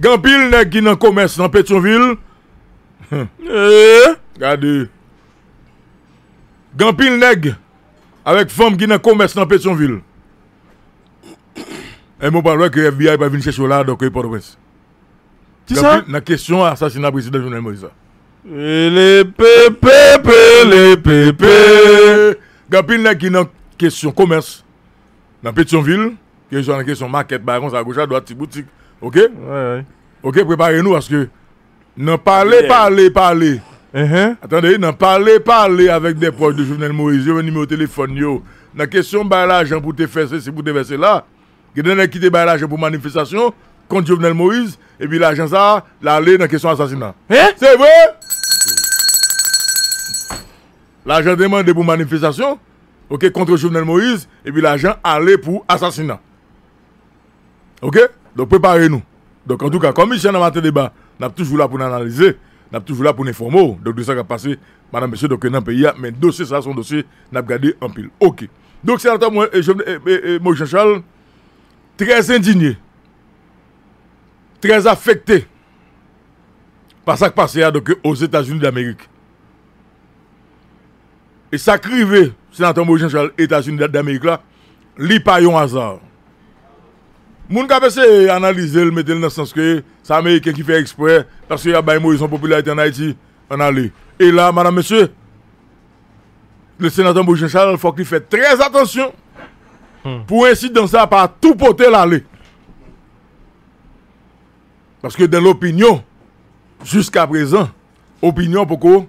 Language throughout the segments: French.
Gampil nèg qui dans commerce dans Pétionville. eh, regardez. Gampil nèg avec femme qui dans commerce dans Pétionville. Et mon parle que FBI pas venir chèche là donc Port-au-Prince. Tiens. ça La question assassinat président Jovenel Moïse. Les eh, pépé, les pépé. Gampil nèg qui dans question commerce dans Pétionville, qui sont en question market, baron, à gauche, à droite, boutique. Ok? Ouais, ok, préparez-nous parce que. N'en parlez, parlez, parlez. Uh-huh. Attendez, n'en parlez, parlez avec des proches de Jovenel Moïse, vais numéro de téléphone, yo. La question, de l'argent hein, pour te faire, c'est pour te verser là. Que donne qui l'argent pour manifestation contre Jovenel Moïse, et puis l'agent ça, l'aller dans la question d'assassinat Hein? C'est vrai? L'argent demande pour manifestation, ok, contre Jovenel Moïse, et puis l'argent allait pour assassinat. Ok? Donc préparez-nous. Donc en tout cas, comme Michel a un débat, nous sommes toujours là pour analyser, nous sommes toujours là pour nous informer. Donc de ça qui a passé, madame, monsieur, donc dans le pays, mais dossier, ça, son dossier, nous avons gardé en pile. Ok. Donc c'est à toi, moi, Jean-Charles, très indigné, très affecté par ce qui passé hein, donc, aux États-Unis d'Amérique. Et ça crivait, sénateur Moïse Jean-Charles, États-Unis d'Amérique là, li pas un hasard. Moun ka analysé le l dans le sens que Américain qui qui fait parce parce qu'il y a mou yon popularite en Haïti, en Allée. Et là, madame, monsieur, le sénateur il Charles qu'il li très attention hmm. pour hmm. ça insidansa tout tou potel parce que dans l'opinion jusqu'à présent, opinyon poko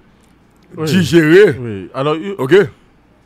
oui. digere. Oui. Alors, ok?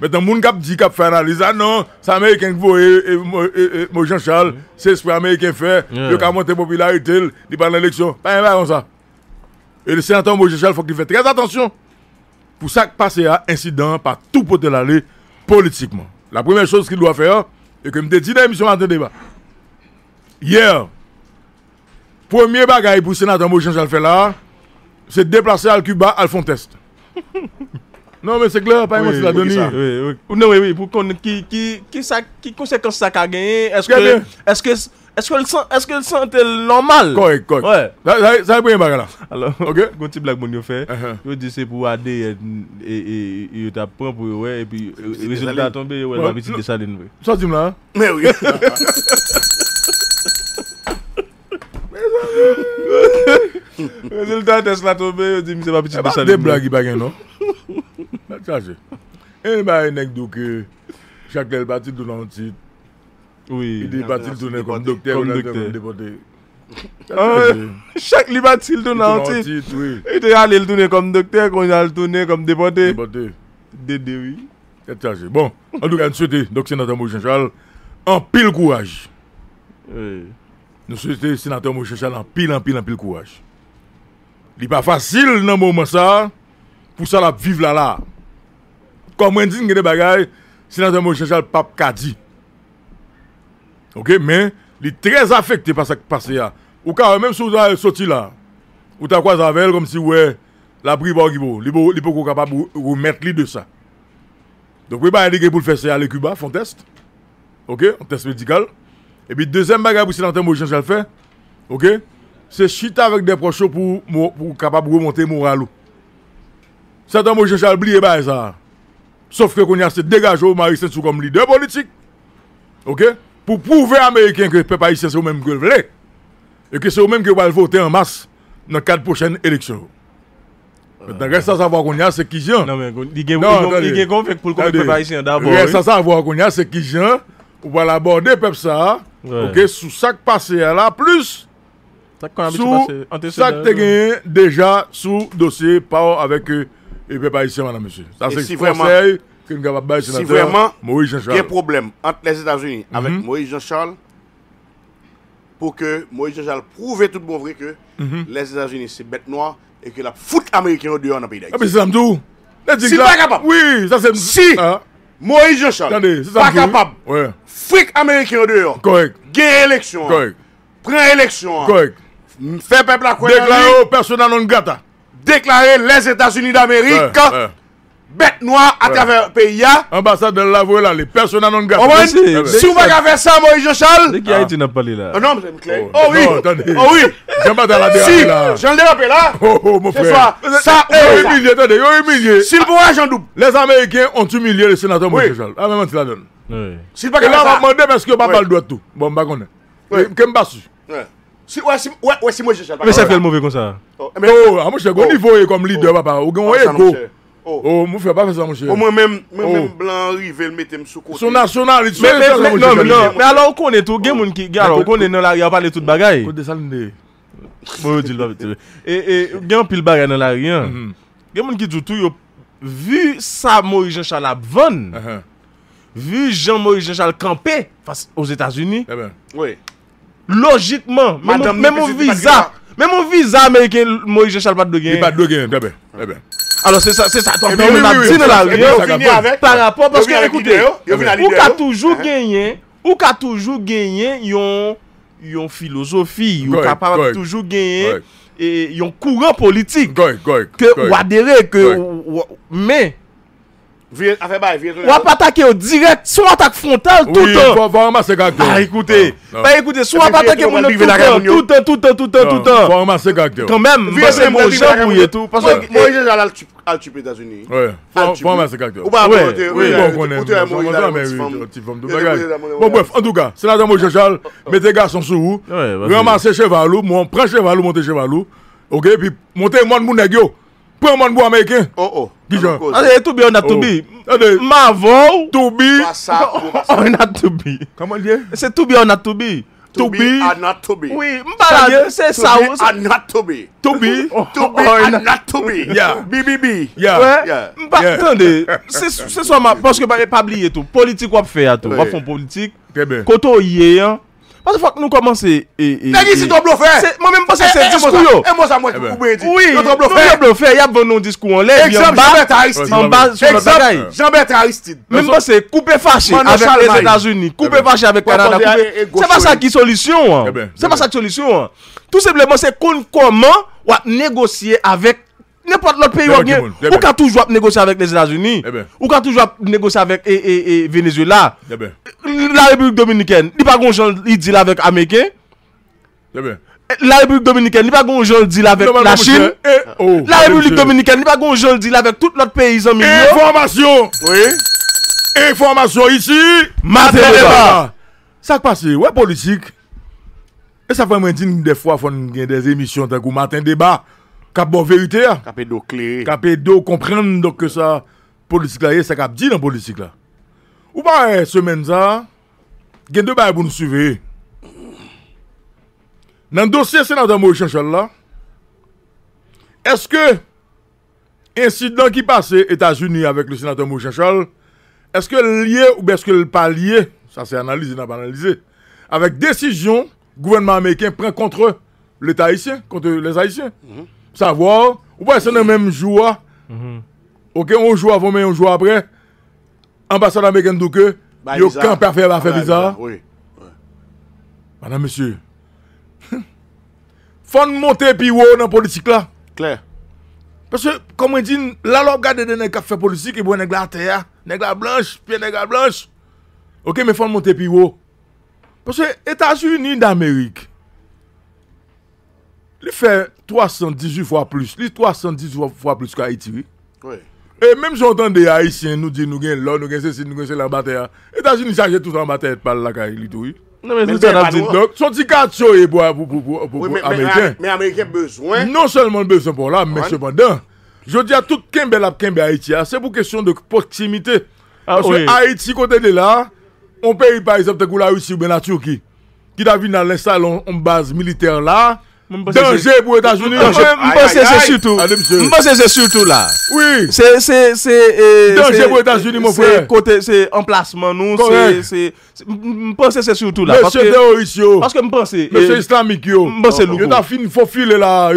Mais le monde qui dit qu'il faire fait analyse, ah non, c'est américain qui voyait, et Jean-Charles, mm. c'est ce que américain fait, il a monté popularité, il parle l'élection. Pas un comme ça. Et le sénateur Moïse Jean-Charles, il faut qu'il fasse très attention. Pour ça que passer à incident, par tout pour de l'aller politiquement. La première chose qu'il doit faire, et que je me dit dans l'émission matin débat. Hier, premier bagarre pour le sénateur Moïse Jean-Charles fait là, c'est déplacer à Cuba, à test. Non, mais c'est clair, pas moi, c'est la Oui, oui. Non, oui, oui, pour qu'on. Qui, qui, ça, qui conséquence ça qu'a gagné Est-ce que. Est-ce que. Est-ce que est-ce que normal? Correct, Ouais. Ça, Alors, ok. Quand tu fait, je uh-huh. dis c'est pour AD et et pour ouais et puis le euh, résultat tombé ouais la petite dessaline. Ça dis-moi. Hein. Mais oui. Mwen se lta tesla tobe, yo di mi se pa piti te salim. E bak de blag i bagen nou. Yat chase. E yon ba yon ek do ke, chak lèl batil tou nan an tit. Oui. I dey batil toune kom dokte, kon jan toune kom depote. Yat chase. Chak lèl batil tou nan an tit. I te yal el toune kom dokte, kon jan toune kom depote. Depote. De dewi. Yat chase. Bon, an do gen sou te, dokse natan moujenshal. An pil kouaj. Oui. Oui. Nous souhaitons le sénateur Moïse Chachal en pile, en pile, en pile courage. Il n'est pas facile dans le moment ça, pour ça, la vivre là, là. Comme on dit, il des sénateur Moïse Chachal, pas Kadi. Ok, mais il est très affecté par ce qui passe Ou quand même si vous avez sorti là, ou t'as quoi avec comme si ouais, la bribe qui oh, bon, il pas capable de mettre de ça. Donc, vous avez bah, il y de pour le faire ça à Cuba, font test. Ok, un test médical. Et puis, deuxième bagage pour sénateur Maurice Jean-Charles fait, ok, c'est chita avec des proches pour, pour capable remonter moral. Sénateur Maurice Jean-Charles oublie bah, ça. Sauf que qu'on a se dégager au Marie saint comme leader politique, ok, pour prouver aux Américains que le peuple haïtien c'est au même que le voulez. Et que c'est même que qui va voter en masse dans quatre prochaines élections. Euh, Maintenant, reste à savoir qu'on y a, c'est qui Jean. Non, mais il y a un fait pour le peuple haïtien d'abord. Reste à savoir qu'on y a, c'est qui Jean. On va l'aborder, peuple ça. Ok, sous ça passé passe là, plus sous ça t'es gagné déjà sous dossier par avec eux et puis ici, madame, monsieur. Ça, c'est si vraiment, que nous avons Si vraiment, Jean-Charles. Il y a un problème entre les États-Unis mhm. avec Moïse Jean-Charles pour que Moïse Jean-Charles prouve tout bon vrai que mhm. les États-Unis, c'est bête noire et que la foot américaine au dehors dans le pays Ah, mais c'est ça, tout. Si pas capable. Oui, ça, c'est. Si. Ah. Moïse ça. pas capable. Ouais. Fric américain dehors. Correct. Gain élection. Hein. Correct. Prend élection. Hein. Correct. Fait peuple à quoi au hein. personnel non grata. Déclaré les États-Unis d'Amérique bête noire à travers le pays. Ambassade de l'avouer là, les personnes non gâté. Si vous va faire ça, Moïse Jochal. C'est qui n'a pas là oh, Non, mais c'est Oh oui. Oh oui. J'en oh, pas dans la dernière là. J'en dérape là. Oh, oh mon frère. Ça, oh humilié, attendez, a humilié. S'il plaît, j'en double. Les Américains ont humilié le sénateur Moïse Jochal. Ah, même tu la donnes. S'il pas que là, va demander parce que Papa le doit tout. Bon, bah, qu'on est. Qu'est-ce je si, ouais, si, ouais, si moi je Mais ça fait le mauvais comme ça. Oh, à ah, moi je suis au niveau comme leader, papa. Au grand ego. Oh. Oh, ou oh, mwen mèm blank rive l metèm sou kote So nan redityon Mè nan mè nan non, non, Mè alò ou konè tou Gen moun ki Gen alò ou konè nan lary A pale tout bagay Kote saline de Mwen ou di l babit e, e gen pi l bagay nan lary mhm. Gen moun ki toutou yo Vu sa ma wijenshal apvan Vü jan ma wijenshal kampe Fas os Etasiuni Lojitman Mè mwen viza Mè mwen viza Mè yken Ma wijenshal pat dogyen I pat dogyen Mè mwen Alors c'est ça, c'est ça. Eh eh par rapport, parce que, écoutez, ou ka toujou genyen, ou ka toujou genyen yon yon filosofi, ou ka toujou genyen yon kourant politik, ke wadere, men, Ou attaquer direct, soit attaque frontale, tout le temps. Ah, écoutez, bah écoutez, soit attaquer mon tout le temps, tout le temps, tout le temps, tout temps, tout temps. Quand même, bah, c'est mon pour tout. Parce que moi, j'ai allé à États-Unis. Ouais. Faut ramasser caractère. Ou Bon, bref, en tout cas, c'est là dans mon mes oh, oh. mettez sont sur vous, ramassez chevalou, mon prend chevalou, montez chevalou, ok, puis montez moins de mon Pwen man bou Amerike? O, oh, o. Oh. Gijan. Aze, toubi ou na toubi? Aze, ma vou? Toubi. A sa pou. Ou na toubi. Kaman diye? Se toubi ou na toubi? Toubi. Ou na toubi. Oui, mba diye, se sa ou sa? Toubi ou na toubi. Toubi. Toubi ou na toubi. Ya. Bi, bi, bi. Ya. Mba, tande, se soma, poske pa repabliye tou, politik wap feya tou, wap fon politik, koto yye yon, Mwen se fok nou komanse e... Mwen mwen se se diskou yo. E moza mwen koubouye di. Mwen mwen se se diskou yo. Ekjap, jambet haistin. Ekjap, jambet haistin. Mwen mwen se koupe fache avek EZU ni. Koupe fache avek Kanada. Se fok sa ki solisyon. Se fok sa ki solisyon. Tout seblem mwen se kon koman wap negosye avek Nèpote lòt peyi wak gen, ou ka touj wap negosye avèk lèz lèz lèz uni, ou ka touj wap negosye avèk e eh, e eh, e eh, venezuela, la republik dominikèn nipa gonjol di l avèk amèkè, la republik dominikèn nipa gonjol di l avèk la chine, oh, la republik dominikèn nipa gonjol di l avèk tout lòt peyi zon minyo. Enformasyon, enformasyon isi, maten deba. Sa kpase, wè politik, e sa fè mwen di nou defwa fon gen dez emisyon te kou maten deba. cap bon vérité là cap do cap do comprendre donc que ça politique là c'est cap dit dans politique là ou pas eh, semaine ça gain deux bail pour nous suivre dans le dossier sénateur Moïse Chanchal là est-ce que incident qui passait États-Unis avec le sénateur Moïse Chanchal est-ce que lié ou est-ce que pas lié ça c'est analysé n'a pas analysé avec décision gouvernement américain prend contre l'État haïtien contre les haïtiens mhm savoir, ou pas c'est le même joueur. Mm-hmm. Ok, on joue avant, mais on joue après. Ambassade américaine, donc, il y a aucun pervers à faire bizarre. Oui. Madame, monsieur, faut monter puis dans la politique là. Clair. Parce que, comme on dit, là, on regarde des nègres qui font politique, et bon, nègres à terre, la blanche, puis la blanche. Ok, mais faut monter puis Parce que, États-Unis d'Amérique, Li fait 318 fois plus. Li 318 fois plus qu'à Haiti. Oui. E mèm jontan de Haitien nou di nou gen lò, nou gen se si, nou gen se la batè ya. Etats-Unis chaje tout an batè et pal la ka li tou. Non mais se nan dit dok. Son ti kat chou e pou américains mais Amerikien besoin Non selman besoin pour la, mais cependant Je dis a tout kembe la kembe Haiti ah, c'est Se pou de proximité. Ah, Parce que Haïti, côté de là, on paye par exemple la Russie ou la Turquie, qui a vu dans l'installation en base militaire là, Danger pour les États-Unis. Je pense que c'est surtout. Je pense que c'est surtout là. Oui. C'est. c'est euh, Danger pour États-Unis, mon frère. C'est emplacement, nous. Je pense que c'est surtout là. parce que Parce que je pense. Monsieur euh, Islamique, yo. Je pense que c'est là. Il faut filer là.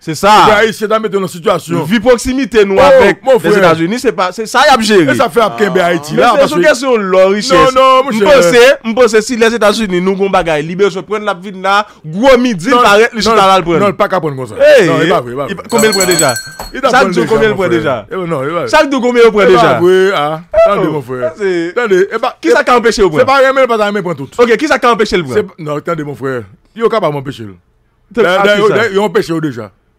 C'est ça. Il faut filer dans la situation. Vie proximité, nous, oh, avec les États-Unis, c'est pas. C'est ça, y a géré. ça fait un peu ah. Haïti là. C'est une question de richesse Non, non, monsieur. Je pense que si les États-Unis nous combattent bagaille, libérés, je prends la vie là, gros midi, Li chita la l pouen? Non, pa ka pouen kon sa. E, e. Non, e pa pouen. Kome l pouen deja. Sak tou kome l pouen deja. Non, e pa pouen. Sak tou kome l pouen deja. E pa pouen. Tande mon pouen. Tande. Ki sa ka anpeche l pouen? Se pa yemen, pa sa yemen pouen tout. Ok, ki sa ka anpeche l pouen? Non, tande mon pouen. Yo ka pa anpeche l. Tande, yo anpeche l deja.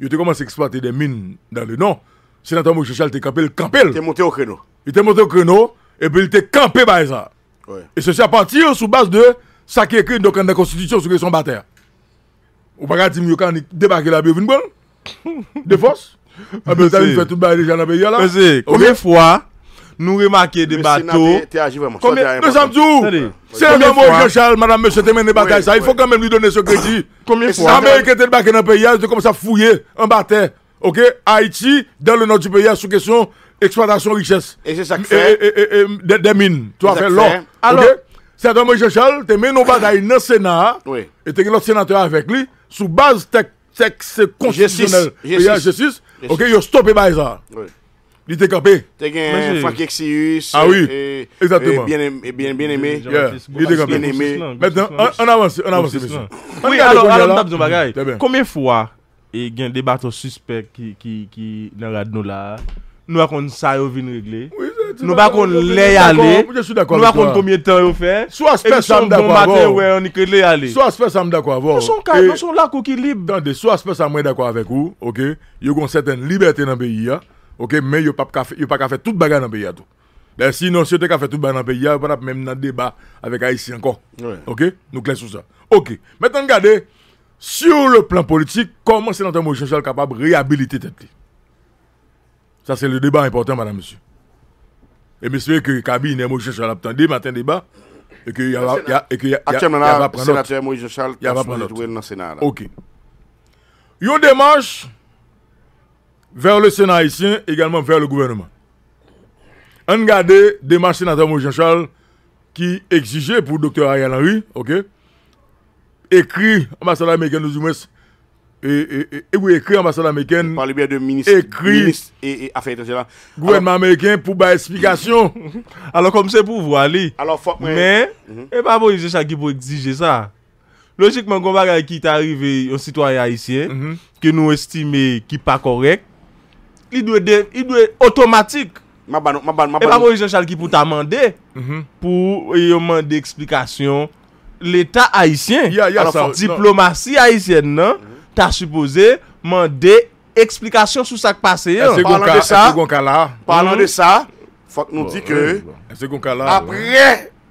il a commencé à exploiter des mines dans le nord. Sénateur Moïse était campé, le campé. Il était monté au créneau. Il était monté au créneau, et puis il était campé par bah, ça. Ouais. Et ceci à partir sous base de ça qui est écrit dans la Constitution sur son bataille. Ou pas dire que qu'il débarqué là, il de force. Ah que ça, il fait tout le bail déjà dans le pays là. Combien de fois nous remarquer des bateaux. Combien de tous, C'est un mot Charles, madame, monsieur, t'es mené bataille ça. Il faut quand même lui donner ce crédit. Combien de fois Américains qui baqués dans le pays, ils commencé à fouiller un bataille. Ok Haïti, dans le nord du pays, sous question exploitation richesse. Et c'est ça que fait. des, mines. Tu as fait l'or. Alors, c'est un mot Charles, t'es mené nos batailles dans le Sénat. Et t'es l'autre sénateur avec lui, sous base texte constitutionnel. G6. g justice. Ok, ils ont stoppé Oui. Ni te kapè? Tekè fakek si yus Awi, exactement eh, Bien eme Mèten, an avansi Oui, alò, alò, mbap zon bagay Kome fwa gen debato suspect Ki nan rad nou la Nou akon sa yo vin regle Nou akon le yale Nou akon kome etan yo fe Sou aspe samdakwa vò Sou aspe samdakwa vò Sou aspe samdakwa vò OK, mais il n'y a pas faire tout bagarre dans le pays tout. il sinon si pas qu'à fait toute bagarre dans le pays, ben, a pas même dans débat avec Haïti encore. OK, nous clair sur ça. OK. Maintenant regardez sur le plan politique, comment c'est notre Moïse capable de réhabiliter tête Ça c'est le débat important madame monsieur. Et monsieur que cabinet Moïse Charles attendait matin débat et que y a et que y a actuellement sénateur Moïse Charles qui a prendre dans le Sénat. OK. Une démarche vers le Sénat haïtien, également vers le gouvernement. On garde marchés sénateur Jean Charles qui exigeaient pour le docteur Ariel Henry, ok, écrit ambassade américaine de Zoumès, et, et, et, écrit ambassade américaine. Par le de ministre, écrit, et, affaires Gouvernement américain pour une explication. alors, comme c'est pour vous aller. mais, il n'y et pas de qui pour exiger ça. Logiquement, quand qui est arrivé un citoyen haïtien mhm. que nous estimons qui pas correct, I dwe otomatik E pa Moe Jean Charles ki pou mhm. non. non, mhm. ta mande Pou yo mande eksplikasyon L'eta Haitien Diplomasy Haitien nan Ta supose mande Eksplikasyon sou sak paseyo Parlan de sa Fak nou di ke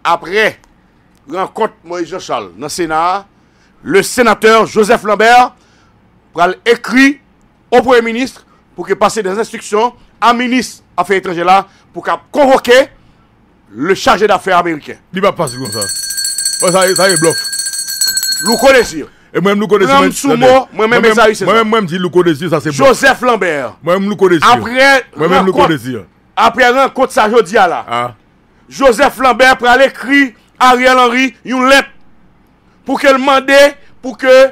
Apre Renkont Moe Jean Charles Nan Sena Le senateur Joseph Lambert Pral ekri O premier ministre pour que passer des instructions à ministre Affaires étrangères là pour qu'il convoque le chargé d'affaires américain. Il va passer comme ça. Ça, ça est bluff. Nous connaissons. Et moi-même, nous connaissons. Moi-même, moi-même, moi-même, dit nous connaissons, ça c'est Joseph Lambert. Moi-même, nous connaissons. Après, moi-même, nous connaissons. Après rencontre ça, je dis là. Ah. Joseph Lambert pour aller à Ariel Henry, une lettre pour qu'elle demande pour que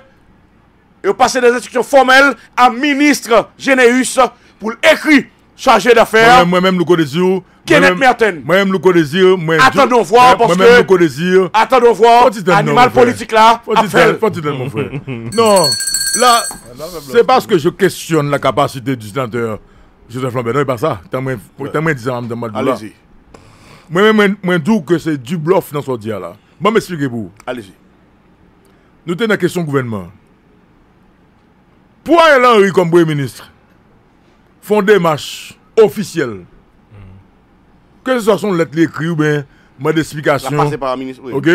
vous passez des instructions formelles à ministre Généus pour écrit chargé d'affaires. Moi-même, le désir. Kenneth Merten. Moi-même, le désir. Attendons voir parce que. Moi-même, le Attendons voir. Animal politique là. mon frère. Non, là, c'est parce que je questionne la capacité du sénateur Joseph Lambert. Non, pas ça. T'as moins dit ça, Allez-y. Moi-même, je dis que c'est du bluff dans ce dia là. Bon, m'expliquez vous. Allez-y. Nous tenons la question gouvernement. Pour Ariel comme premier ministre, font des marches officielles. Que ce soit son lettre écrit ou bien le ministre. Ok?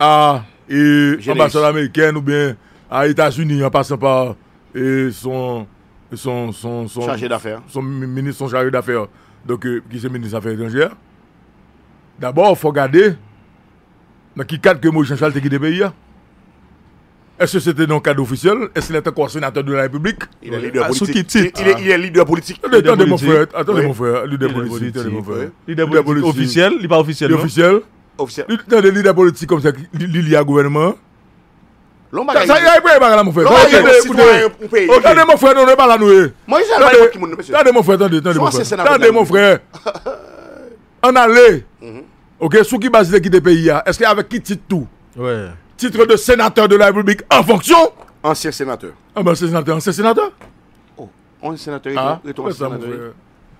À l'ambassade e, américaine ou bien à États-Unis en passant par e, son, son, son, son, chargé d'affaires. Son ministre, son chargé d'affaires. Donc, euh, qui est ministre des Affaires étrangères. D'abord, il faut regarder dans qui cadre que Moïse Jean-Charles est le pays. Hein. Est-ce que c'était un cadre officiel Est-ce qu'il était encore sénateur de la République Il est leader ah, politique. Il est leader politique. Attendez mon frère, attendez mon frère, leader politique, mon frère. Leader politique officiel, il n'est pas officiel. Officiel. Officiel. Attendez, leader politique comme ça, il y a gouvernement. Ça y est, il là mon frère. Oh, attendez mon frère, on n'est pas là nous. Eh. Moi Attendez mon frère, attendez, attendez mon frère. Attendez mon frère. En aller. Mhm. OK, sous qui base de qui des pays là Est-ce qu'avec qui titre tout Ouais titre de sénateur de la République en fonction. Ancien sénateur. Ah ben sénateur, ancien sénateur. Oh, ancien sénateur, ah, ça, mon frère.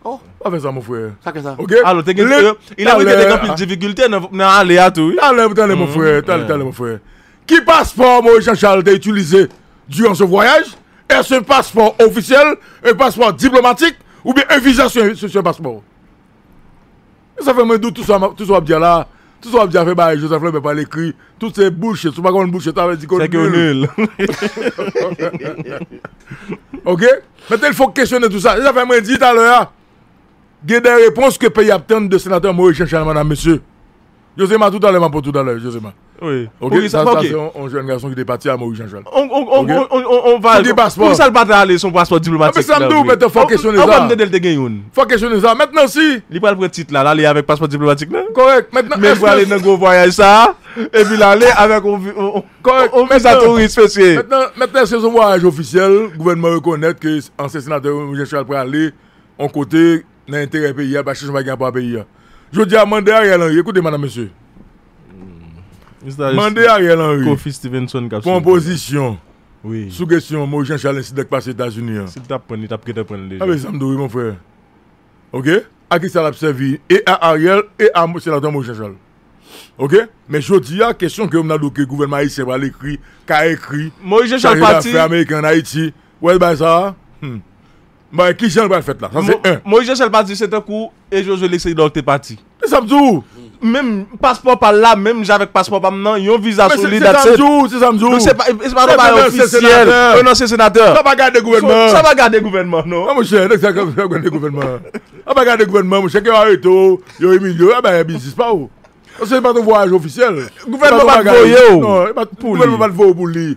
Oh, pas ah, ça mon frère. Ça que ça. OK. Alors tu euh, il a eu des difficultés mais allez à tout. Allez, allez mon mhm. frère, allez mon frère. Qui passeport mon Jean-Charles a utilisé durant ce voyage Est-ce un passeport officiel, un passeport diplomatique ou bien un visa sur, ce passeport Ça fait un doute tout ça tout bien là. Tout ça, on a fait par Joseph Lambert par l'écrit. Toutes ces bouches, tout pas qu'on bouche, ça veut dit qu'on est nul. OK Maintenant, il faut questionner tout ça. Ça fait dit tout à l'heure. Il y a des réponses que pays attend de sénateur Maurice madame, monsieur. Je Joséma, tout à l'heure, pour tout à l'heure, je Oui. Ok, oui, ça, okay. ça c'est un, jeune garçon qui est parti à Maurice Jean-Charles. On, on, okay? on, on, on, va. Pour passeport. ça, le pas aller son passeport diplomatique. Ah, mais ça me dit, mais faut questionner ça. On va me donner le gagne. Faut questionner ça. Maintenant, si. Il va le titre là, aller avec passeport diplomatique là. Correct. Maintenant, mais vous allez dans gros voyage ça. Et puis l'aller avec un Correct. On ça touriste spécial. Maintenant, maintenant c'est un voyage officiel. Le gouvernement reconnaît que ancien sénateur Maurice Jean-Charles peut aller en côté dans intérêt pays, parce que je ne vais pas je dis à Mandé Ariel Henry, écoutez madame monsieur. Hmm. Mandé Ariel Henry. Kofi Stevenson Composition. Oui. Sous question, moi Jean Charles Sidek passe aux États-Unis. Si tu apprends, tu apprends déjà. Ah mais ça me doit mon frère. OK À qui ça l'a servi Et à Ariel et à sénateur Moïse Jean Charles. OK Mais je dis à question que Que le gouvernement a va l'écrit, qu'a écrit. Moïse Jean Charles parti. américain en Haïti. Ouais, bah ça. Hmm. Mais qui j'ai le bal fait là Ça c'est un. Moïse Jean pas dit c'est un coup et Josué l'essaye donc t'es parti. C'est Samdou. Même passeport par là, même j'avais passeport par maintenant, y'a un visa solide à C'est Samdou, c'est Samdou. C'est pas un officiel. Un ancien sénateur. Ça va garder le gouvernement. Ça va garder le gouvernement, non Non, ah, mon cher, c'est ça va garder le gouvernement. Ça va garder le gouvernement, mon cher, qui a ah, ben, il y a eu milieu, ah ben, y a business pas où C'est pas un voyage officiel. Le oh. Gouvernement va te voyer où Non, il va te voler. Gouvernement va te voler pour lui.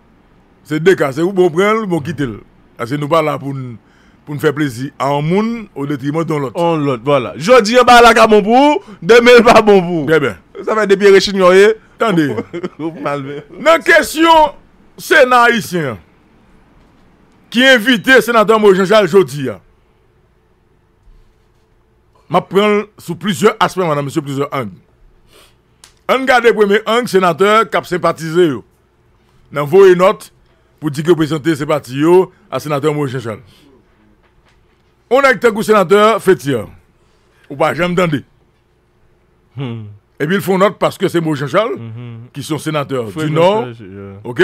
C'est deux cas, c'est où bon prendre, bon quitter. Parce que nous pas là pour nous faire plaisir à un monde au détriment de l'autre. On l'autre, voilà. Jodi en bas là bon pour, demain pas bon pour. Très bien. Ça va des vous voyez. Attendez. Dans question Sénat haïtien qui invité sénateur Moïse jean jacques Jodi. Je hein. prends sous plusieurs aspects, madame, monsieur, plusieurs angles. Un garde des premier angle, sénateur, qui a sympathisé. Dans vos notes, pour dire que vous présenter ces partis à sénateur Maurice Charles. On a été un sénateur Fétier. Ou pas, j'aime d'en Et puis ils font note parce que c'est Maurice Charles qui sont sénateurs du Nord. Euh. Ok?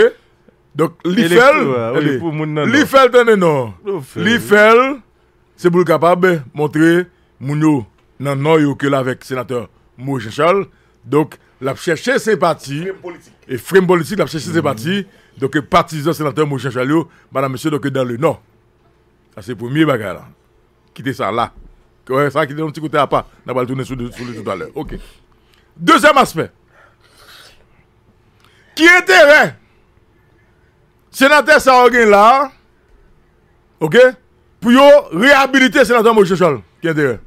Donc, l'IFEL, euh, l'IFEL, non. L'IFEL, c'est pour capable montrer Mounio non non que là avec sénateur Maurice Charles. Donc, la chercher ses partis. Et frame politique, la chercher ses mhm. parti... Donc, partisan sénateur Mouchan madame, monsieur, donc dans le Nord. Ça, c'est le premier bagarre Quittez ça là. Ouais, ça, quittez un petit côté à part. On va le tourner sur le, tout à l'heure. OK. Deuxième aspect. Qui est derrière, sénateur Saorgin là, OK, pour réhabiliter sénateur Mouchan Chalot. Qui intérêt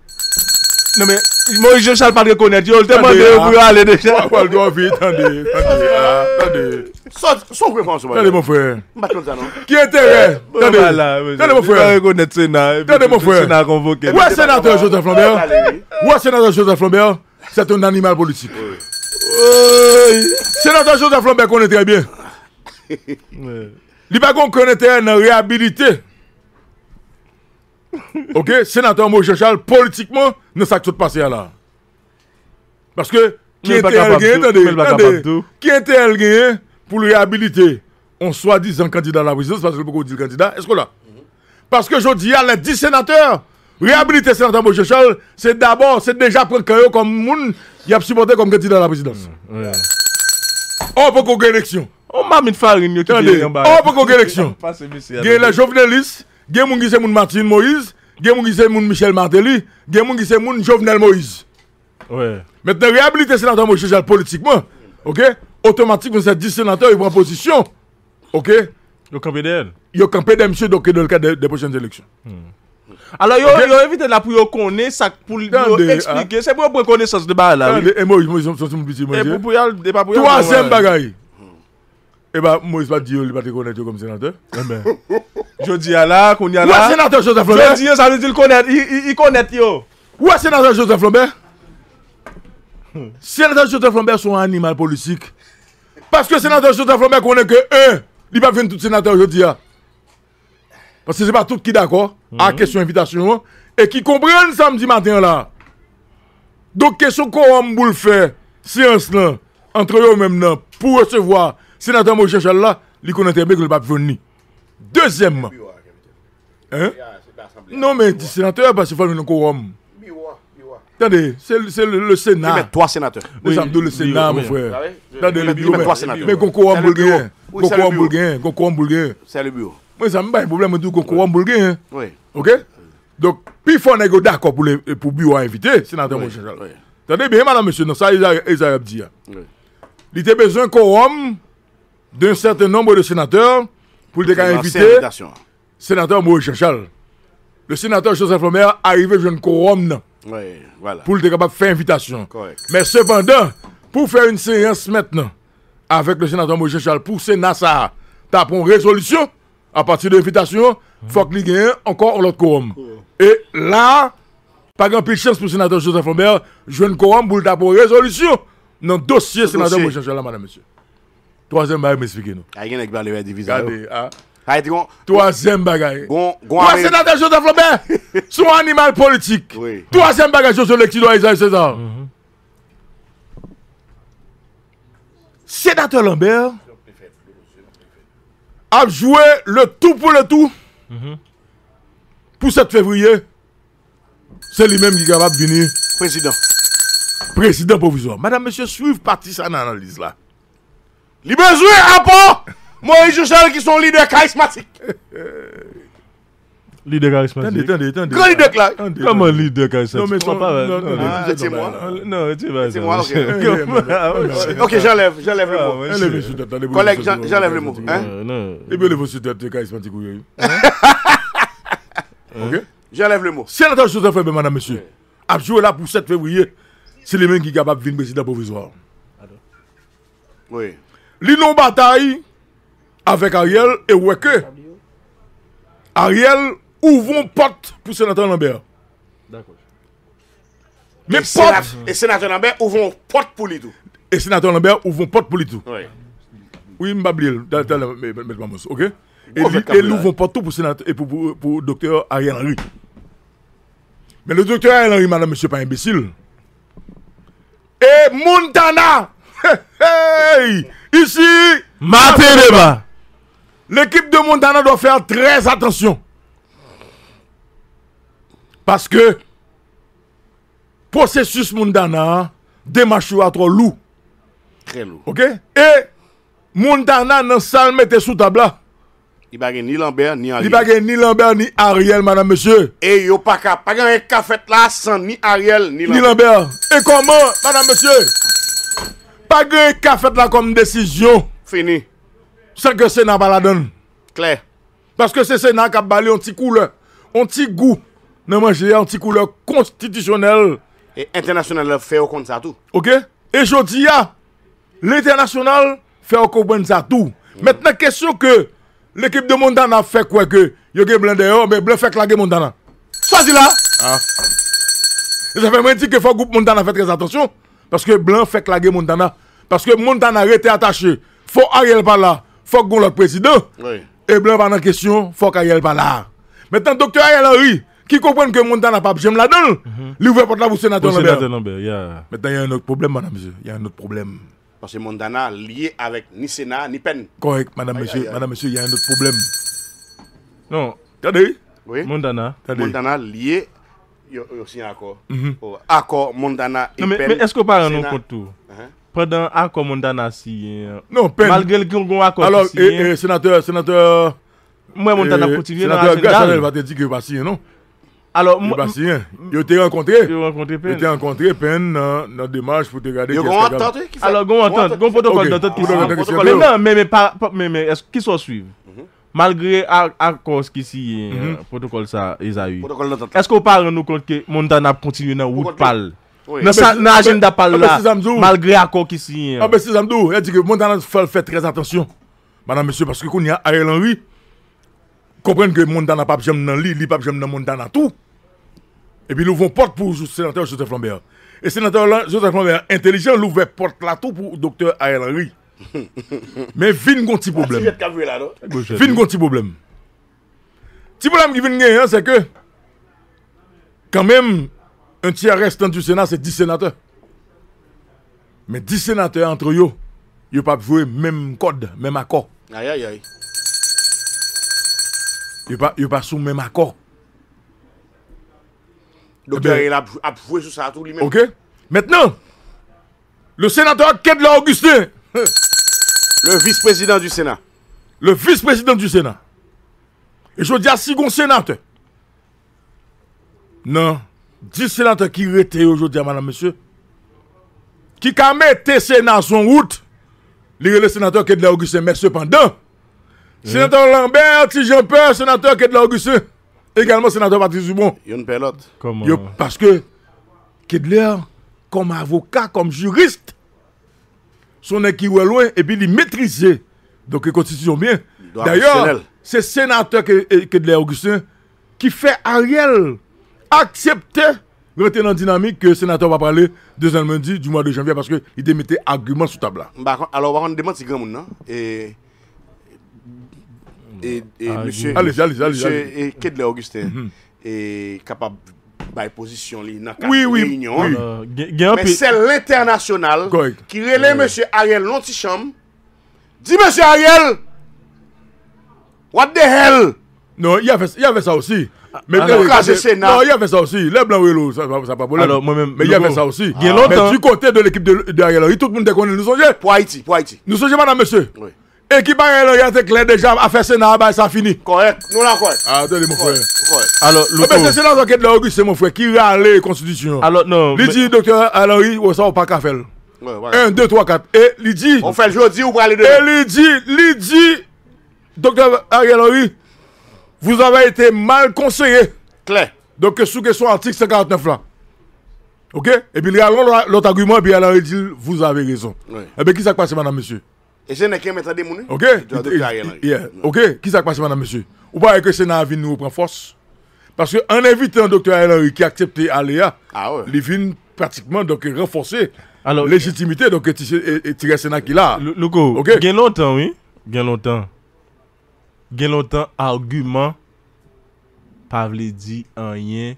Non mais. Mwen jè chal pa de konet, yon teman de yon brou alè de chè. Mwen wak wak wak wak vè, tan de. Son kwen fòns wè. Tande mwen fòren. Kiye tè yè? Tande mwen fòren. Tande mwen fòren. Tande mwen fòren. Ouè senatè ouè Chosè Flambe? Ouè senatè ouè Chosè Flambe? Sè ton nanimal politik. Senatè ouè Chosè Flambe konetè yè biè. Li pa kon konetè yè nan rehabilité. Ok, sénateur Moïse politiquement, ne sait tout passé là. Parce que, qui était elle qui était elle pour réhabiliter réhabiliter soi-disant candidat à la présidence, parce que beaucoup dit candidat, est-ce que là Parce que je dis à les 10 sénateurs, réhabiliter sénateur Moïse c'est d'abord, c'est déjà prendre comme moun, il a supporté comme candidat à la présidence. Mm, on peut qu'on élection. On m'a mis une farine, on peut qu'on élection. Il y a les gen moun qui c'est moun Martin Moïse, gen moun qui c'est moun Michel Martelly, gen moun qui c'est moun Jovenel Moïse. Ouais. Maintenant, réhabiliter sénateur Moïse Jovenel politiquement, ok? Automatiquement, c'est 10 sénateurs, ils prennent position, ok? ont campé d'elle. Yo campé d'elle, monsieur, donc dans le cadre des prochaines élections. Hmm. Alors, yo, okay. yo la là pour yo connaître ça, pour yo ah. expliquer. C'est pour prendre connaissance de balle là. Oui. Et Moïse, Moïse, Moïse, Moïse. Et pour yo, pas pour Troisième bagaille. Eh bien, Moïse pas ne oh, va pas te connaître comme sénateur. Eh ben. je dis à la, qu'on y a là. Où est sénateur Joseph Lambert Je dis, ça veut dire qu'il connaît, il, connaît, yo. Où est sénateur Joseph Lambert hmm. Sénateur Joseph Lambert sont un animal politique. Parce que sénateur Joseph Lambert connaît que un, il va venir tout sénateur, je dis Parce que ce n'est pas tout qui d'accord à hmm. question invitation et qui comprennent samedi matin là. Donc, question qu'on boule faire, séance là, entre eux là, pour recevoir sénateur Moïse là, il connaît bien que le pape venir. Deuxièmement, hein? non mais dis sénateur, parce qu'il faut nous quorum. Attendez, c'est le, le, Sénat. Mais trois sénateurs. Nous sommes le Sénat, mon frère. Attendez, ah le bureau. Mais qu'on quorum pour le Qu'on pour le quorum pour le C'est le bureau. Moi, ça me pas un problème, tout qu'on quorum pour le hein. Oui. OK Donc, puis il faut négocier d'accord pour le bureau à inviter, sénateur Moïse Attendez bien, madame, monsieur, non, ça, ils ont dit. Il était besoin quorum d'un certain nombre de sénateurs pour le inviter sénateur Moïse Chachal. Le sénateur Joseph Lomère arrivé jeune quorum oui, voilà. pour le capable faire invitation. Mais cependant, pour faire une séance maintenant avec le sénateur Moïse Chachal pour Sénat, ça tape une résolution à partir de l'invitation, il faut qu'il gagne encore l'autre quorum. Et là, pas grand de chance pour le sénateur Joseph Lambert, jeune quorum pour taper une résolution dans le dossier sénateur Moïse Chachal, madame, monsieur. Troisième bagarre m'expliquez-nous. Aïe, il a Regardez, ah. ah Troisième bagaille. bon, sénateur Joseph Lambert, son animal politique. Oui. Troisième bagarre Joseph Lectino, Isaïe César. Mhm. Sénateur Lambert a joué le tout pour le tout. Mhm. Pour 7 février, c'est lui-même qui est capable de venir. Président. Président provisoire. Madame, monsieur, suivez partie ça analyse l'analyse là. Libezwe apan Mwen yi jou chal ki son lide karismatik Lide karismatik Kran lide klak Kran mwen lide karismatik Non men son paran Ok ah, jen lev Jen lev le mou Kolek jen lev le mou Jen lev le mou Senatak chote fwe mwen manan monsi Ap jowe la pou set fe wye Se le men ki gab ap vin besi da pou vizwa Oui Lino bataille avec Ariel et Weke. Ariel ouvre une porte pour sénateur Lambert. D'accord. Mais et, et sénateur Lambert une porte pour lui tout. Et sénateur Lambert une porte pour lui tout. Oui. Oui, Mbabliel, ok? Et, l'ouvre une porte tout pour le pour, docteur Ariel Henry. Mais le docteur Ariel Henry, madame, monsieur, pas imbécile. Et Montana! hey, Ici, Matereba. L'équipe de Montana doit faire très attention. Parce que processus Montana, démarche à trop lourd. Très lourd. OK Et Montana dans salle mettre sous table Il n'y a ni Lambert ni Ariel. Il n'y a ni Lambert ni Ariel, madame, monsieur. Et il n'y a pas de café là sans ni Ariel ni Lambert. Ni Lambert. Et comment, madame, monsieur Pa mm. gen yon ka fet la kom desisyon. Fini. Sè ke sè nan bala den. Kler. Paske sè sè nan kap bali yon ti koule, yon ti gou. Nan man jè yon ti koule konstitisyonel. E internasyonal fè yon konn sa tou. Ok. E jodi ya, l'internasyonal fè yon konn sa tou. Metnen kesyon ke, l'ekip de mondana fè kweke, yon gen blende yo, men blende fè kwa gen mondana. Swa zi la. Ha. E zafè mwen ti ke fò goup mondana fè trèz atensyon. Parce que Blanc fait claguer Montana. Parce que Montana était attaché. Faut Ariel pas là. Faut qu'on l'autre président. Et Blanc va dans question. Faut qu'Ariel pas là. Maintenant, docteur Ariel Henry, qui comprend que Montana pas j'aime la donne, mm -hmm. porte là pour sénateur Lambert. Maintenant, il y a un autre problème, madame, monsieur. Il y a un autre problème. Parce que Montana lié avec ni Sénat, ni peine. Correct, madame, monsieur. Madame, monsieur, il y a un autre problème. Non. dit Oui. Montana. Montana lié yo, signé mhm. accord. Accord mais, est-ce que par un compte tout uh-huh. Pendant accord mondana si. Hein. Non, peine. Malgré le accord Alors, eh, eh, sénateur, sénateur. Moi, Montana eh, continue. Sénateur gars, il va te dire signer, non alors, moi. Yo t'ai rencontré. Yo rencontré peine. rencontré peine dans la démarche pour te regarder. Alors, on entente. Gon protocole d'entente qui Mais non, mais, mais, mais, mais, mais, malgré accord qui si protocole ça Esaü. Est-ce qu'on hein. parle nous compte que Montana continue dans route pal? Dans l'agenda pal là, malgré accord qui si. Ah ben c'est Zamdou, elle dit que Montana faut faire très attention. Madame monsieur parce que quand il y a Ariel Henry comprendre que Montana pas jamais dans lui, il pas jamais dans Montana tout. Et puis nous l'ouvrons porte pour sénateur Joseph Lambert. Et sénateur Joseph Lambert intelligent l'ouvre porte là tout pour docteur Ariel Henry. Men vin kon ti problem ah, non? eh Vin kon ti problem Ti problem ki vin gen yon se ke Kan men Un ti arrestant du senat se di senatè Men di senatè Antre yo Yo pa pfouye men kod, men akor Ayayay Yo pa sou men akor Dokter yon apfouye sou sa atou li men Ok, mennen Le senatè akèd la Augustin He Le vice-président du Sénat. Le vice-président du Sénat. Et je dis à six grands sénateur. Non. 10 sénateurs qui étaient aujourd'hui, madame, monsieur. Qui a mis Sénat son route. Les sénateurs qui est de mais cependant, hein? Sénateur Lambert, j'en peux, sénateur Kedla Auguste, également sénateur Patrice Dubon. une pelote. Comment? parce que Kedler, comme avocat, comme juriste, son équipe est loin et puis il maîtriser. Donc la constitution bien. D'ailleurs, c'est sénateur que Augustin qui fait Ariel accepter le dynamique que le sénateur va parler deuxième lundi du mois de janvier parce qu'il démettait argument sous table. Bah, alors, on demande si grand monde, hein. et, et, ah, monsieur, Et Kedler Augustin mhm. est capable oui, oui. mais c'est l'international qui relève monsieur Ariel Lonticham. Dis monsieur Ariel, what the hell? Non, il y avait ça aussi. Il y avait ça aussi. Le blanc, oui, ça n'a pas moi-même Mais il y avait ça aussi. Mais du côté de l'équipe de Ariel, tout le monde a connu. Nous sommes Haïti Pour Haïti, nous sommes là, monsieur. Oui. Et qui parle lò yate déjà clair a fait Sénat, bay ça fini. Correct? Nous la quoi? Ah, attendez, mon frère. fwe. Alors, eh ben, c'est Ebe c'est senat anket lè Auguste mou fwe ki rale Constitution. Alors, non. Li vous docteur Alori ça, pas ou faire. 1, 2, 3, 4. Et il dit. On le jeudi ou pralè de. il dit, il dit. Docteur docteur Alori, vous avez été mal conseillé. Clair. Donc, sous question article 59 là. Ok? Et puis, il a l'autre argument, et puis il dit, vous avez raison. Oui. Eh bien, qui s'est passé, madame, monsieur? Ese neke metade mouni? Ok. Ok. Kisa kwa seman nan mesye? Ou ba ekwe sena avin nou pren fos? Paske an evite an doktor Ayalonri ki aksepte ale ya, li vin pratikman renfose, legitimite, eti resenak ila. Loko, gen lontan, oui? Gen lontan. Gen lontan argumen, pavle di an yen,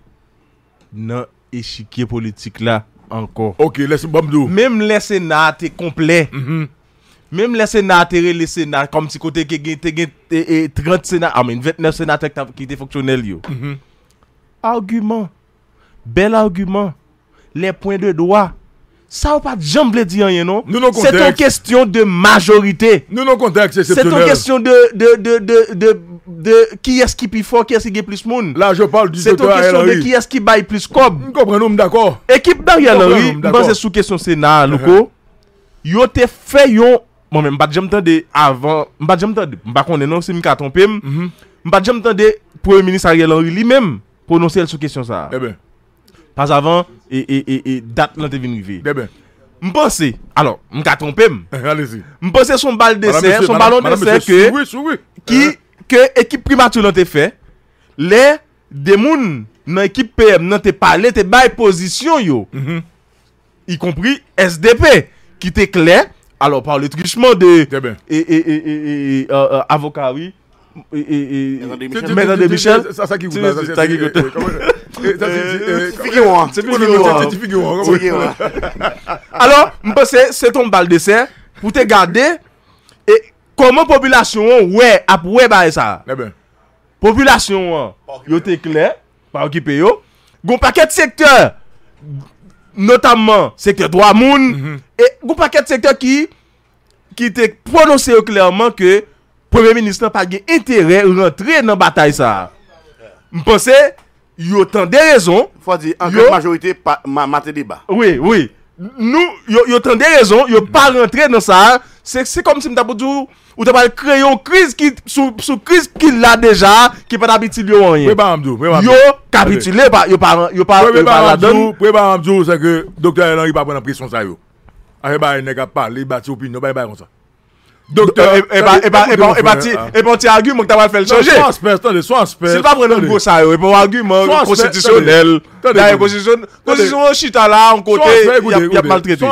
nan esikye politik la, ankon. Ok, lesi bamdou. Mem lesi nati komple, mhm, Mèm lè senatere lè senat kom si kote ke gen 30 senat amèn, 29 senatèk te foksyonel yo. Mhm. Argument. Bel argument. Lè point de doa. Sa ou pa djan vle di an yè non? Sè ton kestyon de majorité. Sè ton kestyon de de, de, de, de, de ki eski pi fò, ki eski ge plis moun. Sè ton kestyon de ki eski bay plis kob. Mèm komprenoum d'akor. Ekip bar yè lò yè, mwen se sou kestyon senat lò ko. Yo te fè yon Mba jem tende avan Mba jem tende Mba konde nan se mi katonpem Mba mhm. jem tende Premier Ministre Ariel Henry li men Prononse el sou kesyon sa Ebe Pas avan E, e, e, e date nan te vinive Ebe Mba se Alors Mka trompem eh, Mba se son bal de se Son balon de se Suwi suwi Ki Ki ekip primatou nan te fe Le Demoun Nan ekip PM Nan te pale Te baye pozisyon yo mhm. Yikompri SDP Ki te kle SDP Alors, parle trichement de avokari, mèdande Michel. Sa sa ki gouta. Sa ki gouta. Ti figi wan. Ti figi wan. Ti figi wan. Alors, mpase, se ton balde se, pou te gade, e koman populasyon wè ap wè ba e sa? E ben. Populasyon wè, yo te kler, pa wè ki pe yo, gon pa ket sektèr, Notamman sektor droit moun mhm. E goupaket sektor ki Ki te pronose yo klerman ke Premier ministre pa gen interè Rentre nan batay sa Mponse yo tan de rezon Fwa di anke majorite Mateliba Oui oui nous, yo raisons, raison, yo pas mm-hmm. rentré dans ça. C'est comme si on pas créé une crise qui, sous, sous crise qu'il a déjà, qui pas d'habitude a rien. Yo capitulé, pas, yo pas, pas la que docteur pas prendre ça yo. pas Docteur, et eh, eh, eh, bah, et bah, et bah, et bah, hein. bah argument que tu le changer. Sou anspèr, tande, sou aspect. aspect. C'est prenen argument constitutionnel. Da yon il la, a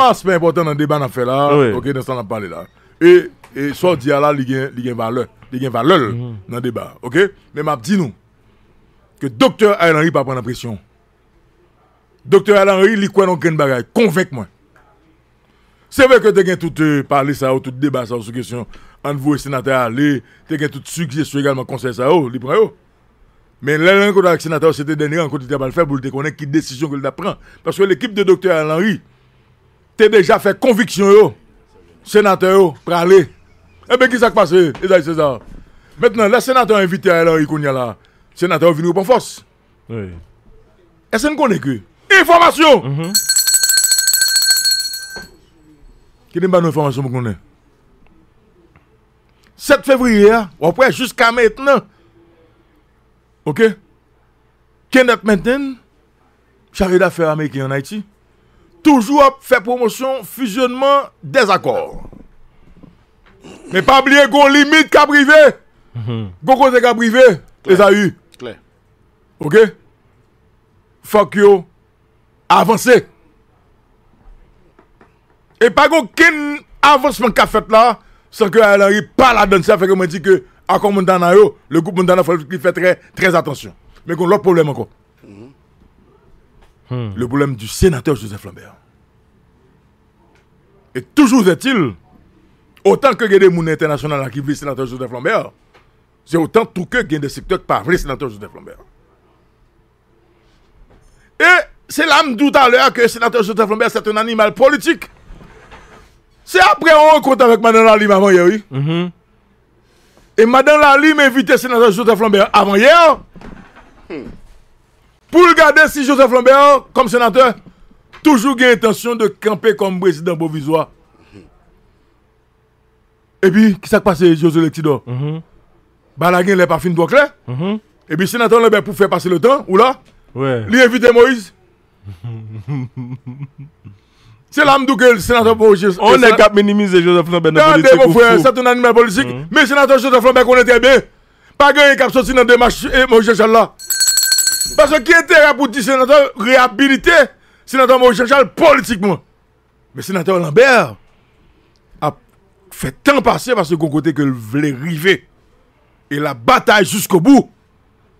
aspect important dans le débat, fait là, ah ok, Et et soit la. E sou di valeur mhm. dans le débat, ok? m'a c'est vrai que tu as tout euh, parlé ça, tout débat ça, sur question entre vous et sénateur aller, tu as tout suggestion également conseil ça, oh, libre oh. Mais la rencontre avec le sénateur, c'était dernier rencontre qu'il a fait pour le connaître qui décision qu'il a pris. Parce que l'équipe de docteur Alain Henry, t'es déjà fait conviction, yo. Oh. sénateur, yo, oh, pour aller. Eh bien, qu'est-ce qui s'est passé, eh, Maintenant, le sénateur a invité à Alain Henry, le sénateur est venu pour force. Oui. Est-ce qu'on connaît que Information mm-hmm. Qui n'est pas information pour nous 7 février, hein? ou après jusqu'à maintenant, ok, Kenneth maintenant chargé d'affaires américaines en Haïti, toujours fait promotion, fusionnement désaccord. Mais pas oublier qu'on limite qu'à privé. Mhm. Qu'on côté qu'à privé, les a Ok? Fuck you. Avancez. Et pas aucun avancement qu'a fait là, sans que ne pas la donne. Ça fait que je dis que, à quoi le groupe Montana, il fait très, très attention. Mais qu'on l'autre problème encore. Hmm. Le problème du sénateur Joseph Lambert. Et toujours est-il, autant que il y a des monnaies internationales qui veulent le sénateur Joseph Lambert, c'est autant tout que il y a des secteurs qui ne pas le sénateur Joseph Lambert. Et c'est là tout à l'heure que le sénateur Joseph Lambert, c'est un animal politique. C'est après on rencontre avec Madame Lalim avant hier, oui. Mm -hmm. Et Madame Lali m'invite, sénateur Joseph Lambert, avant hier, pour regarder si Joseph Lambert, comme sénateur, toujours a intention de camper comme président provisoire. Et puis, qu'est-ce qui s'est passé, José Lectidor mm -hmm. il n'est pas fini de clair. Mm mm-hmm. Et puis, sénateur Lambert, pour faire passer le temps, ou là, ouais. lui invite Moïse. C'est l'âme que le sénateur pour On est cap minimiser Joseph Lambert dans la politique. frère, c'est un animal politique. Hum. Mais sénateur Joseph Lambert connaît très bien. Pas gagné cap sorti dans des marches et eh, Charles Parce que qui était pour dire sénateur réhabilité, sénateur maurice Charles politiquement. Mais sénateur Lambert a fait tant passer parce qu'on côté que le voulait river. Et la bataille jusqu'au bout.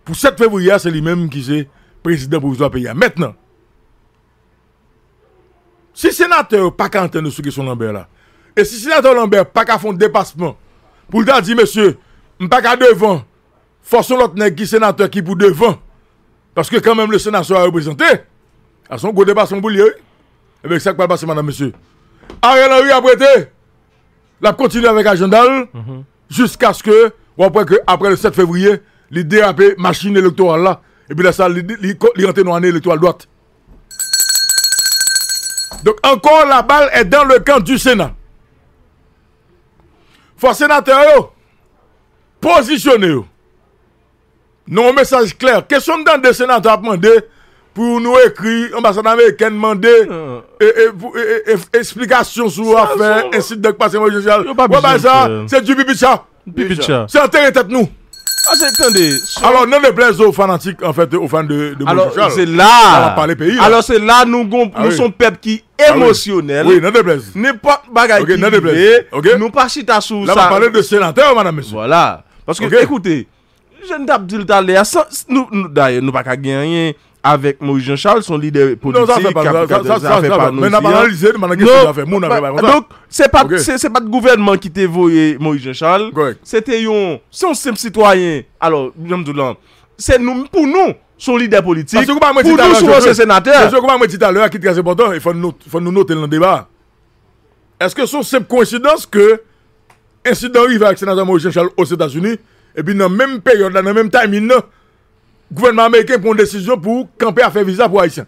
Pour 7 février, c'est lui-même qui est président pour le pays. Maintenant, si sénateur pas qu'à entendre ceux qui sont Lambert là, et si sénateur Lambert pas qu'à faire dépassement, pour le dire, monsieur, je pas qu'à devant, forçons l'autre nègre qui sénateur qui pour devant, parce que quand même le sénateur sera représenté, à son gros débat, son boulier, avec ça que va passer, madame, monsieur. Ariel Henry a prêté, a continue avec l'agenda. Mhm. jusqu'à ce que, après, que, après le 7 février, l'idée a machine électorale là, et puis là, ça, il rentre dans l'année droite. Donc encore la balle est dans le camp du Sénat. Faut sénateur, positionnez-vous. Non, un message clair. Question que des sénateurs demandé pour nous écrire, ambassade américaine demandé ah. et, explication sur l'affaire, ainsi de passer mon social. ça, c'est du bibicha. Bibicha. C'est en tête nous. Ah, attendez. Alors, non de blesse aux fanatiques, en fait, aux fans de, de Alors, c'est là. Alors, c'est là, nous, ah, sommes peuple qui émotionnels. Ah émotionnel. Oui, oui non de blesse. N'est pas bagaille. Ok, non de blesse. Ok. Nous pas chita sous ça. Là, on parle de sénateur, madame, monsieur. Voilà. Parce que, écoutez, je ne t'ai pas dit le à d'ailleurs, nous, nous pas gagner Avèk Mori Jean Charles, son lider politik Non zan fè pa, men nan pa analize Mè nan gen se zan fè, moun nan fè pa Se pat gouvernement ki te voye Mori Jean Charles Se te yon, se yon semp sitwayen Se nou, pou nou Son lider politik, pou nou sou vò se senatèr Se yon pou nou se senatèr Fò nou notè lè nan débat Eskè son semp kouensidans ke Ensi dè yon rive ak senatèr Mori Jean Charles Ou Sètasouni E pi nan mèm peryon, nan mèm time yon nou gouvernement américain prend une décision pour camper à faire visa pour Haïtiens.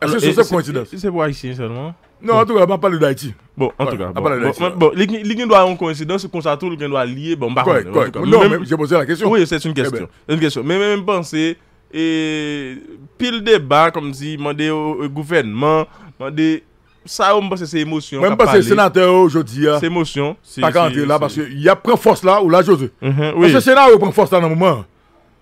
Est-ce que c'est une coïncidence C'est pour Haïtiens seulement. Non, en tout cas, on parle parler d'Haïti. Bon, en tout cas. d'Haïti. Bon, les doit avoir une coïncidence, c'est qu'on tout le doit lier. Bon, contre, Non, mais j'ai posé la question. Oui, c'est une eh ben. question. une question. Mais même penser, et pile débat, comme si, demander au gouvernement, demander ça, on pense que c'est émotion. Même parce que sénateur aujourd'hui. C'est émotion. Pas quand là, parce qu'il y a pris force là, ou là, José. Mhm, parce que le sénateur prend force là dans le moment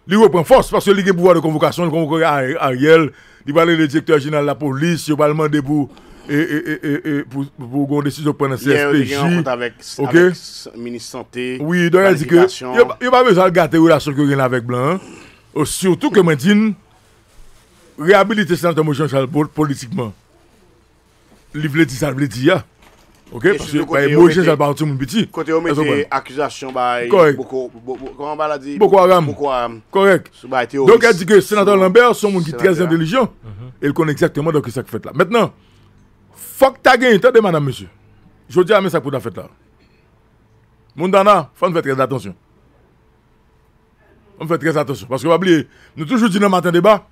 il reprend force parce que il a pouvoir de convocation, il convoque Ariel, il va aller le directeur général de la police, il va demander pour et, pour, pour une décision de prendre CSPJ. Il avec, okay? avec ministre santé. Oui, donc elle dit que il n'y a pas besoin de gâter la relation que avec Blanc. Hein. Euh, surtout que Mandine réhabiliter saint Jean-Charles politiquement. Il veut dire ça, il veut dire. Ok, parce que bah, Moïse à partir mon petit. Côté homme, c'est accusation. Bah, Correct. Comment on va dire Boko Haram. Boko Correct. Bah, donc, elle dit que le sénateur Lambert, c'est un qui est très intelligent. Mhm. Et Il connaît exactement ce que ça fait là. Maintenant, faut que tu aies de madame, monsieur. Je dis à mes ça pour la fête là. il faut faire très attention. On fait très attention. Parce que va oublier, nous toujours dit dans le matin débat,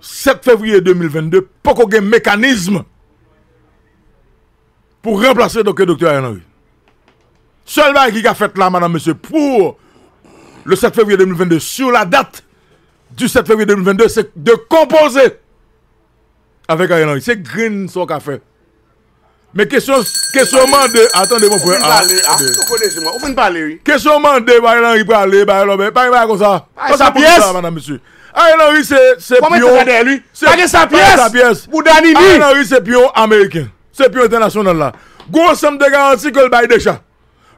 7 février 2022, pourquoi a pas un mécanisme pour remplacer donc le docteur Henry. Seul bail qui a fait là, madame, monsieur, pour le 7 février 2022, sur la date du 7 février 2022, c'est de composer avec Ariel Henry. C'est Green son qu'a fait. Mais question, questionnement de. Attendez, mon frère. Ah, vous venez parler, oui. Questionnement de Ariel bah, Henry peut aller, bah, mais pas comme ça. Pas sa pièce. madame, monsieur. Ariel Henry, c'est pion. Comment lui? sa pièce. Sa pièce. Ariel Henry, c'est pion américain plus international là. Gros somme de garantie que le bail déjà.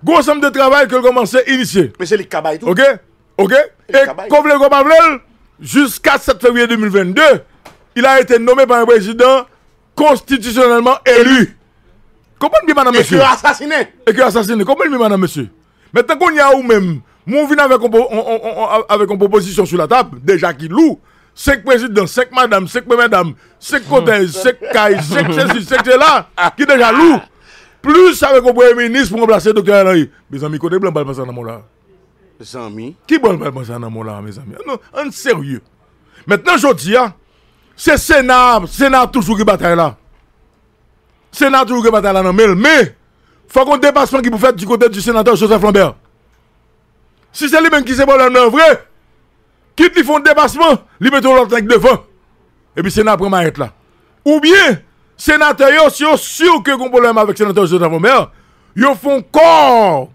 Gros somme de travail que le commençait initié. initier. Mais c'est le cabaye tout. OK OK Et comme le gouverneur jusqu'à 7 février 2022, il a été nommé par un président constitutionnellement élu. Comment bien, madame, monsieur Et qui assassiné. Et qui assassiné. Comment bien, madame, monsieur Maintenant qu'on y a ou même, on vient avec une proposition sur la table, déjà qui loue, 5 présidents, 5 madame, 5 mesdames, 5 côtés, 5 cailles, 5 ceci, 5 là qui est jaloux. Plus avec le premier ministre pour remplacer le docteur Mes amis, côté blanc, pas dans mon là. Mes amis. Qui ne pas dans mon là, mes amis? Non, en sérieux. Maintenant, je dis, hein, c'est Sénat, Sénat toujours qui bataille là. Sénat toujours qui bataille là, non, mais il faut qu'on dépasse qui vous faites du côté du sénateur Joseph Lambert. Si c'est lui-même qui se problème, non, vrai. Quitte li font dépassement, li mettent l'autre devant. Et puis Sénat prend m'arrête là. Ou bien, sénateur si vous sûr que un problème avec le sénateur Joseph Lambert, yon font corps.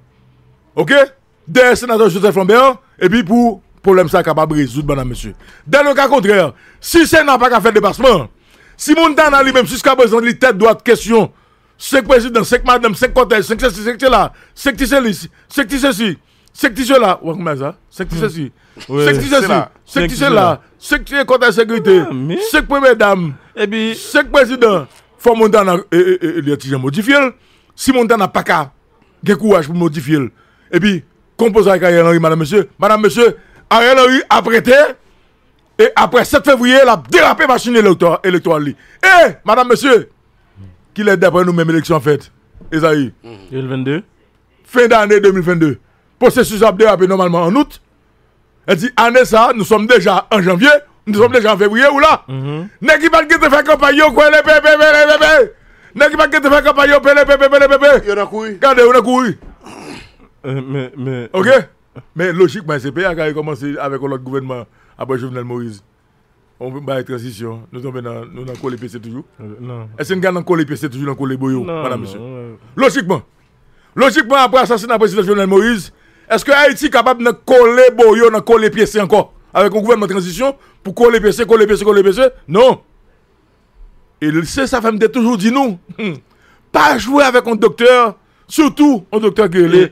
OK Des sénateur Joseph Lambert et puis pour problème ça capable résoudre madame monsieur. Dans le cas contraire, si le Sénat pas fait dépassement, si a lui-même jusqu'à présent li tête droite question c'est 5 présidents, 5 madame, 5 cortèges, 5 ceci, 5 cela, 5 ceci, 5 ceci, c'est que tu es là, ça, C'est que tu es C'est que tu sais là. C'est que tu es là. C'est que tu es contre la sécurité. Ah, c'est que première dame. Et eh puis. C'est que président. Faut et eh, eh, dans le modifié. Si temps n'a pas qu'à. Gé courage pour modifier. Et puis, composé avec Ariel Henry, madame, monsieur. Madame, monsieur, Ariel Henry a prêté. Et après 7 février, il a dérapé machine électorale. et madame, monsieur, qui l'aide d'après nous même élection fait, Esaïe. 2022. Fin d'année 2022 processus a dérapé normalement en août. Elle dit, année ça, nous sommes déjà en janvier, nous sommes déjà en février ou là. Mhm. N'est-ce qui pas qui te fait campagne, quoi, les bébés, N'est-ce qui pas qui te fait campagne, les bébés, les bébés. Y'en a couru. Regardez, on a couru. Euh, mais, mais. Ok? Euh, mais logiquement, c'est PA qui a commencé avec l'autre gouvernement après Jovenel Moïse. On va être transition. Nous sommes dans, nous dans le PC toujours. Euh, non. Est-ce que nous sommes dans le PC toujours dans le boyau, madame, monsieur? Logiquement. Logiquement, après l'assassinat du président Jovenel Moïse, Eske Haiti kapap nan kole boyo nan kole pese anko? Avèk an gouvenman transisyon pou kole pese, kole pese, kole pese? Non! El se sa fèmde toujou di nou. Pa jwè avèk an doktèr, Soutou an doktèr gèlè.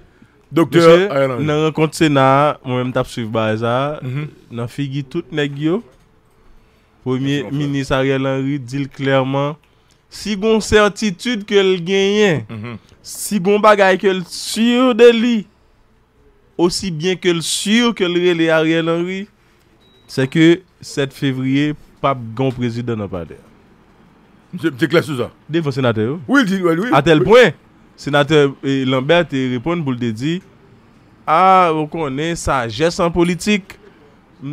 Doktèr, ayan an. Mwen renkontse nan, mwen mtap souf baza, nan figi tout nek yo, pou mwen minis a rè lan ri, dil klèrman, si bon certitude ke l genyen, si bon bagay ke l sur de li, osi byen ke l sur ke l relè a rè l anri, se ke 7 fevriye, pap gon prezident nan pa der. Mse, mse kles sou za? Dey fwa senatè ou? Ouil di, ouil, ouil. A tel pwen, senatè euh, Lambert e ripon bou l de di, a, ah, ou konè sa jèss an politik,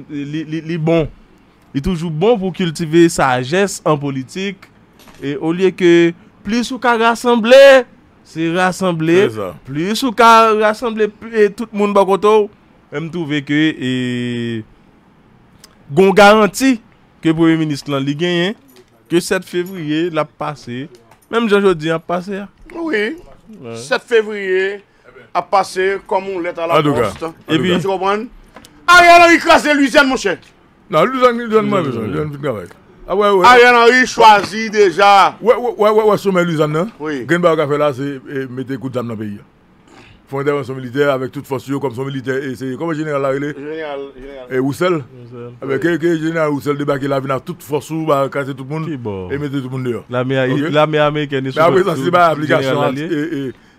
li bon, li toujou bon pou kultive sa jèss an politik, e ou liye ke, plis ou ka rassemble, Se rasemble, plus ou ka rasemble tout moun bagotou, m touve ke e gon garanti ke bouye minis lan li genyen, ke 7 fevriye la pase, mèm janjodi la pase. Oui, 7 fevriye la pase, komon leta la poste. E bi, jroban, a yon yi kase luisen monshet. Nan, luisen monshet, luisen monshet, luisen monshet. Ah ouais, ouais. Ariel Henry choisit déjà. Ouais, ouais, ouais, ouais, ouais sommet non? Hein. Oui. Gain fait là, c'est eh, mettre coup d'âme dans le pays. Font son militaire avec toute force, comme son militaire, et c'est comme général là, Général, général. Et eh, Roussel? Eh ben, avec le général Roussel débarqué là, vient toute force, va bah, casser tout le monde, et mettez tout le monde dehors. L'armée américaine est sur Après ça, c'est pas application. Hein.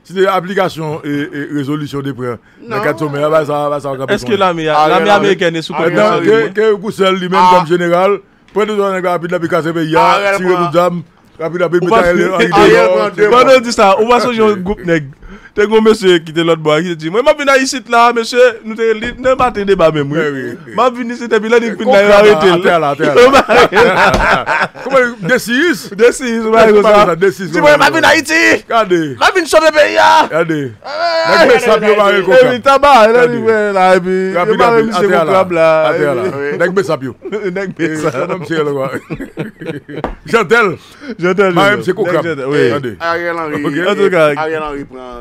C'est application et, résolution des prêts. Dans quatre sommets, ah, bah, bah, ça va Est-ce que l'armée américaine est sous contrôle? Que Roussel lui-même, ah. comme général, Pwen nou zon nè gwa apit la bi kase be yon, si yon nou jam, apit la bi mi chayle an yi be yon. Gwa nou di sa, ouwa sou yon goup nèg. Tè gwo mè sè ki tè lòt bo a ki se ti Mè mè vin a yi sit la mè sè Mè vin a yi sit la mè sè Ate ala ate ala Desi yis Desi yis Mè vin a yi sit Mè vin chode beya Mè vin taba Ate ala Mè vin chode beya Jantel Mè vin chode beya Ate ala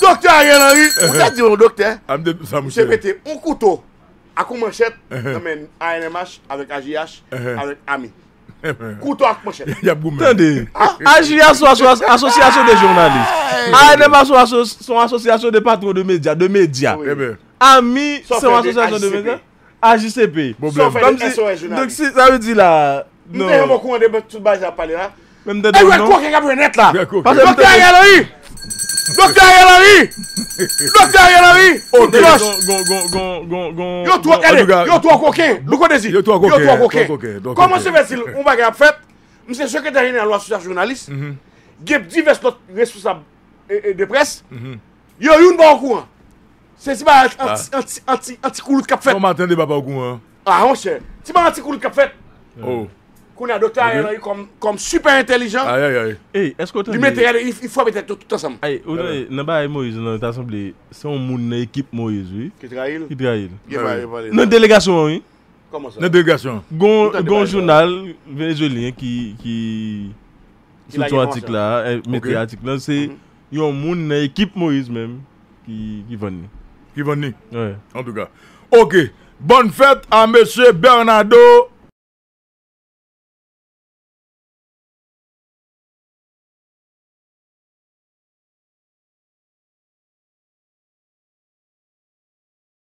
Dokte Agenayi, mwen la di yon dokte, mwen sepe te, mwen koutou akou mwen chet, mwen ANMH, avèk AJH, avèk AMI. Koutou akou mwen chet. Tende, AJH sou asosyasyon de jounalist. ANMH sou asosyasyon de patron eh de media. AMI sou asosyasyon de media. AJCP. Sòfè de SOS jounalist. Dok si zavè di la... Mwen te yon mokou mwen debè choubè japonè la. Mwen dedè nan. Ewe kouke gabi wè net la. Dokte Agenayi. Dokter Yenari! Dokter Yenari! Ote! Oh, gon, gon, gon, gon, gon, gon! Yo Tua Koke! Yo Tua Koke! Kwa monsi Vesil, un bagay ap fet! Mse sekreter yene an lo asusaj jounalist! Gep di ve slo te pres! Yo yon ba okou an! Se ti ba anti-koulout kap fet! Soma atende ba pa okou an! A, anche! Ti ba anti-koulout kap fet! Ou! qu'on a docteur okay. comme, comme super intelligent. Aïe, aïe, aïe. Hey, eh, est-ce que tu mettait, il, il faut mettre tout, tout ensemble. Aïe, on a n'a pas Moïse, dans l'assemblée, c'est un monde équipe Moïse, oui. Qui trahit Qui trahit. Non délégation, oui. Comment ça Notre délégation. Gon, gon journal vénézuélien qui, qui, sous ton article là, eh, mettez article là, c'est, il y a un monde équipe Moïse même, qui, qui va Qui va Ouais. En tout cas. Ok. Bonne fête à monsieur Bernardo